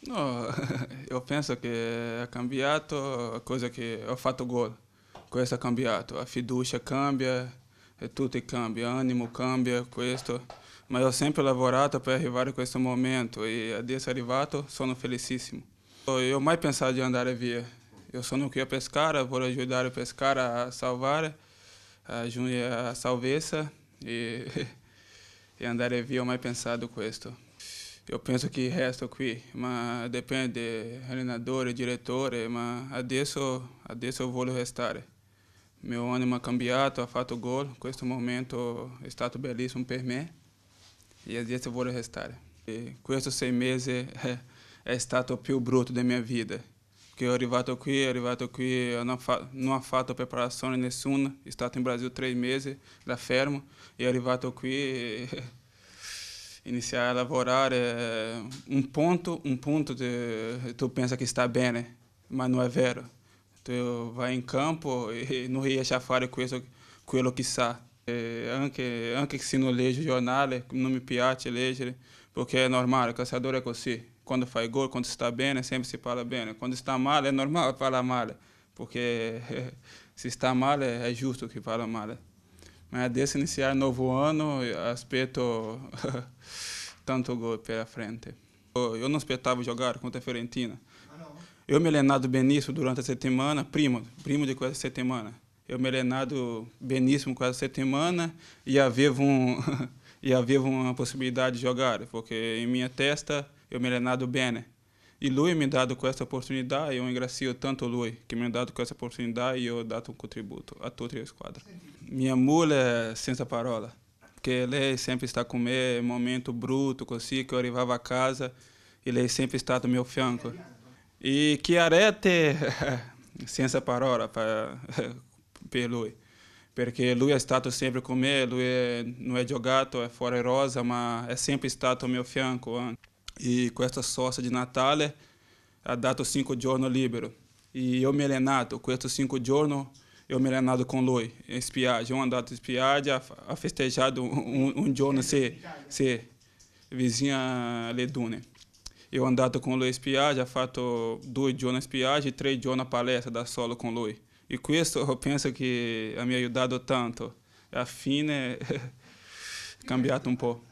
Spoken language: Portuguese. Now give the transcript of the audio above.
eu penso que é cambiato a coisa que eu faço gol com essa cambiato. A fiducia cambia, é tudo cambia, ânimo cambia, questo. Mas eu sempre lavorato para arrivar a esse momento e a desse arrivato sono felicíssimo. Eu mais pensava de andar via. Eu só não queria pescar, vou ajudar o pescar a salvar, a junir a salveça e, e andar via eu é mais pensado com isto. Eu penso que resta aqui, mas depende treinador, diretor, é mas adesso, adesso eu vou restar. Meu ânimo é cambiato, ha fatto gol, com este momento é stato belíssimo per me e adesso eu vou restar. E seis meses é, é stato più bruto da minha vida. Porque eu arrivato aqui, arrivato aqui, eu não, fa não ha fatto preparação nenhuma, Estado em Brasil três meses, da fermo, e arrivato aqui... E... iniciar a elaborar é, um ponto, um ponto de tu pensa que está bem, né? mas não é vero. Tu vai em campo e não ia chafar com isso, com aquilo que está. Eh, anque que se não leio jornal, eh, não me piate leggere, né? porque é normal, o caçador é assim. Quando faz gol, quando está bem, né? sempre se fala bem. Né? Quando está mal, é normal falar mal, porque se está mal, é, é justo que fala mal. Mas né, desde iniciar novo ano, aspetto tanto gol pela frente. Eu não esperava jogar contra a Fiorentina. Ah, eu me lenado Benício durante a semana, primo, primo de quase semana. Eu me lenado Benício quase semana e havia um e havia uma possibilidade de jogar, porque em minha testa eu me lenado bem. E Lui me dado com essa oportunidade, eu agradeço tanto Lui que me dado com essa oportunidade e eu dado um contributo a toda a esquadra minha mulher é sem senza parola, porque ele sempre está com me momento bruto, così que eu arrivava a casa, ele sempre está do meu fianco. E que arete senza parola para per lui, porque lui é stato sempre com me, lui é, não é jogato, é fora é rosa, mas é sempre stato ao meu fianco. E com essa sorte de Natale, ha dato cinco giorni libero. E eu me lenato, com esses cinco giorni eu me renado com lui em eu andado data espiagem, a festejado um, um giorno ser se vizinha Ledune. Né? Eu andado com lui Spiaggia, fato dois Jonas espiagem e três Jonas palestra da solo com lui. E com isso eu penso que me ha tanto. É a é, cambiado um pouco.